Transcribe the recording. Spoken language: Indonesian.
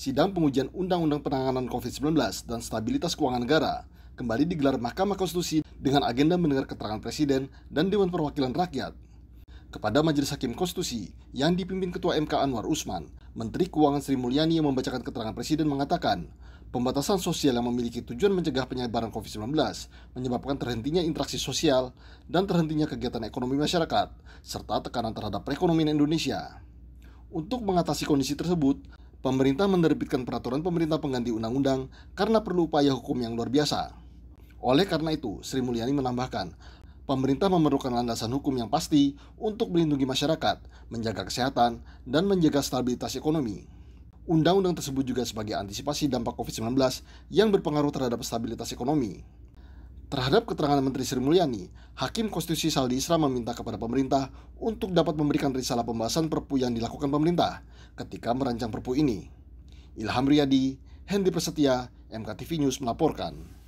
sidang pengujian Undang-Undang Penanganan COVID-19 dan Stabilitas Keuangan Negara kembali digelar Mahkamah Konstitusi dengan agenda mendengar keterangan Presiden dan Dewan Perwakilan Rakyat. Kepada Majelis Hakim Konstitusi yang dipimpin Ketua MK Anwar Usman, Menteri Keuangan Sri Mulyani yang membacakan keterangan Presiden mengatakan, pembatasan sosial yang memiliki tujuan mencegah penyebaran COVID-19 menyebabkan terhentinya interaksi sosial dan terhentinya kegiatan ekonomi masyarakat, serta tekanan terhadap perekonomian Indonesia. Untuk mengatasi kondisi tersebut, pemerintah menerbitkan peraturan pemerintah pengganti undang-undang karena perlu upaya hukum yang luar biasa. Oleh karena itu, Sri Mulyani menambahkan, pemerintah memerlukan landasan hukum yang pasti untuk melindungi masyarakat, menjaga kesehatan, dan menjaga stabilitas ekonomi. Undang-undang tersebut juga sebagai antisipasi dampak COVID-19 yang berpengaruh terhadap stabilitas ekonomi. Terhadap keterangan Menteri Sri Mulyani, Hakim Konstitusi Saldi Isra meminta kepada pemerintah untuk dapat memberikan risalah pembahasan perpu yang dilakukan pemerintah ketika merancang perpu ini. Ilham Riyadi, Hendy Prasetya, MKTV News melaporkan.